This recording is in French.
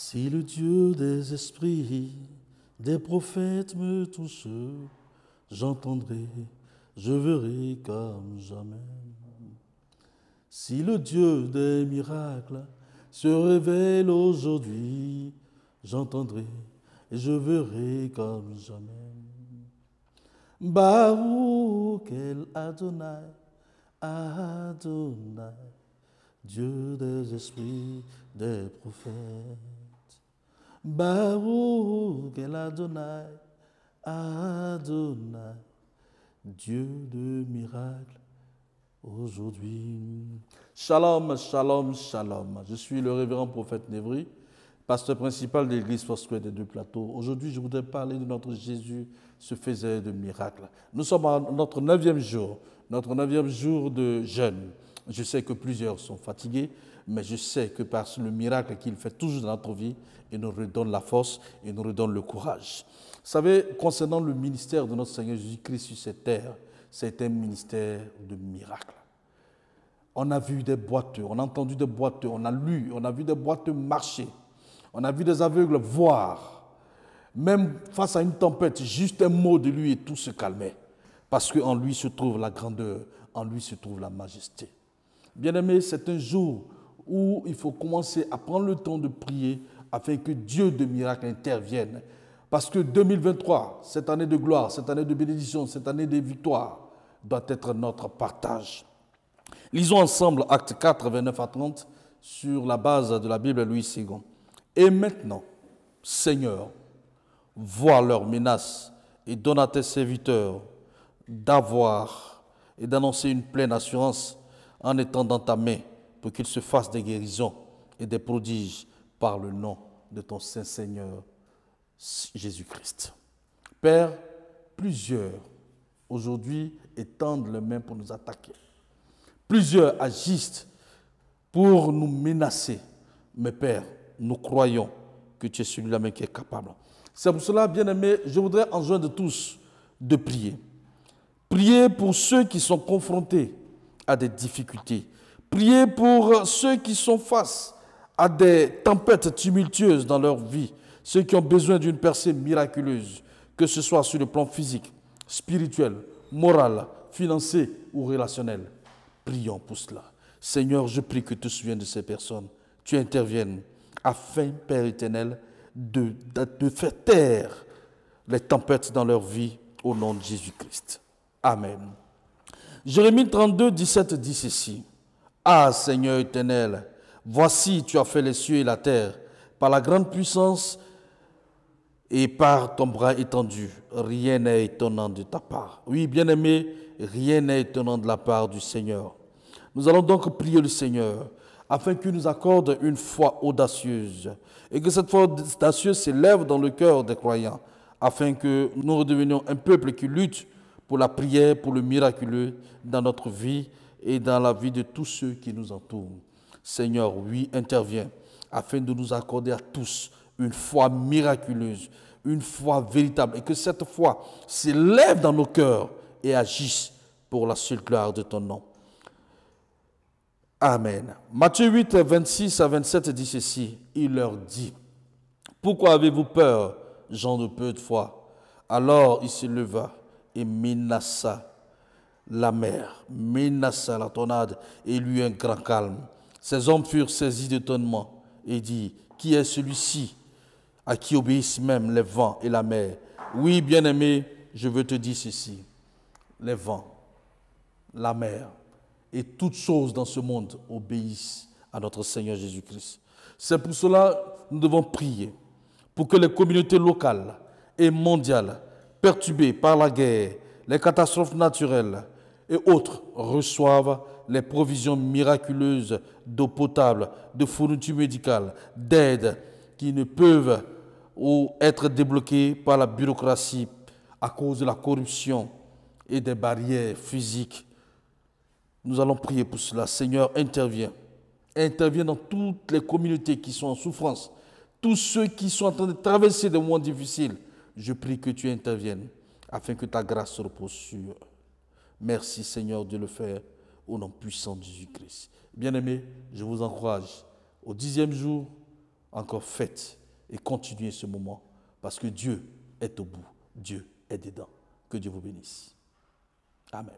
Si le Dieu des esprits, des prophètes me touche, j'entendrai, je verrai comme jamais. Si le Dieu des miracles se révèle aujourd'hui, j'entendrai et je verrai comme jamais. Baruch qu'elle Adonai, Adonai, Dieu des esprits, des prophètes. Baruch El Adonai, Adonai, Dieu de miracles, aujourd'hui. Shalom, shalom, shalom. Je suis le révérend prophète Névry, pasteur principal de l'église Foursquare des Deux Plateaux. Aujourd'hui, je voudrais parler de notre Jésus, ce faisait de miracles. Nous sommes à notre neuvième jour, notre neuvième jour de jeûne. Je sais que plusieurs sont fatigués, mais je sais que par le miracle qu'il fait toujours dans notre vie, il nous redonne la force, il nous redonne le courage. Vous savez, concernant le ministère de notre Seigneur Jésus-Christ sur cette terre, c'est un ministère de miracles. On a vu des boiteux, on a entendu des boiteux, on a lu, on a vu des boiteux marcher, on a vu des aveugles voir. Même face à une tempête, juste un mot de lui et tout se calmait. Parce qu'en lui se trouve la grandeur, en lui se trouve la majesté. bien aimés c'est un jour où il faut commencer à prendre le temps de prier afin que Dieu de miracle intervienne. Parce que 2023, cette année de gloire, cette année de bénédiction, cette année de victoire, doit être notre partage. Lisons ensemble Acte 4, 29 à 30 sur la base de la Bible Louis II. Et maintenant, Seigneur, vois leurs menaces et donne à tes serviteurs d'avoir et d'annoncer une pleine assurance en étant dans ta main pour qu'il se fasse des guérisons et des prodiges par le nom de ton Saint-Seigneur Jésus-Christ. Père, plusieurs aujourd'hui étendent les mains pour nous attaquer. Plusieurs agissent pour nous menacer. Mais Père, nous croyons que tu es celui-là même qui est capable. C'est pour cela, bien-aimé, je voudrais enjoindre tous de prier. Prier pour ceux qui sont confrontés à des difficultés, Priez pour ceux qui sont face à des tempêtes tumultueuses dans leur vie, ceux qui ont besoin d'une percée miraculeuse, que ce soit sur le plan physique, spirituel, moral, financier ou relationnel. Prions pour cela. Seigneur, je prie que tu te souviennes de ces personnes. Tu interviennes afin, Père éternel, de, de faire taire les tempêtes dans leur vie au nom de Jésus-Christ. Amen. Jérémie 32, 17 dit ceci. Ah Seigneur éternel, voici tu as fait les cieux et la terre par la grande puissance et par ton bras étendu. Rien n'est étonnant de ta part. Oui, bien-aimé, rien n'est étonnant de la part du Seigneur. Nous allons donc prier le Seigneur afin qu'il nous accorde une foi audacieuse et que cette foi audacieuse s'élève dans le cœur des croyants afin que nous redevenions un peuple qui lutte pour la prière, pour le miraculeux dans notre vie et dans la vie de tous ceux qui nous entourent. Seigneur, oui, intervient afin de nous accorder à tous une foi miraculeuse, une foi véritable, et que cette foi s'élève dans nos cœurs et agisse pour la seule gloire de ton nom. Amen. Matthieu 8, 26 à 27 dit ceci. Il leur dit, Pourquoi avez-vous peur, gens de peu de foi Alors il se leva et menaça la mer, menaça la tornade et lui un grand calme. Ces hommes furent saisis d'étonnement et dit, qui est celui-ci à qui obéissent même les vents et la mer Oui, bien-aimé, je veux te dire ceci. Les vents, la mer et toutes choses dans ce monde obéissent à notre Seigneur Jésus-Christ. C'est pour cela que nous devons prier pour que les communautés locales et mondiales perturbées par la guerre, les catastrophes naturelles, et autres reçoivent les provisions miraculeuses d'eau potable, de fournitures médicales, d'aide qui ne peuvent ou être débloquées par la bureaucratie à cause de la corruption et des barrières physiques. Nous allons prier pour cela. Seigneur, interviens. Interviens dans toutes les communautés qui sont en souffrance, tous ceux qui sont en train de traverser des moments difficiles. Je prie que tu interviennes afin que ta grâce repose sur eux. Merci Seigneur de le faire au nom puissant de Jésus-Christ. Bien-aimés, je vous encourage au dixième jour, encore faites et continuez ce moment parce que Dieu est au bout, Dieu est dedans. Que Dieu vous bénisse. Amen.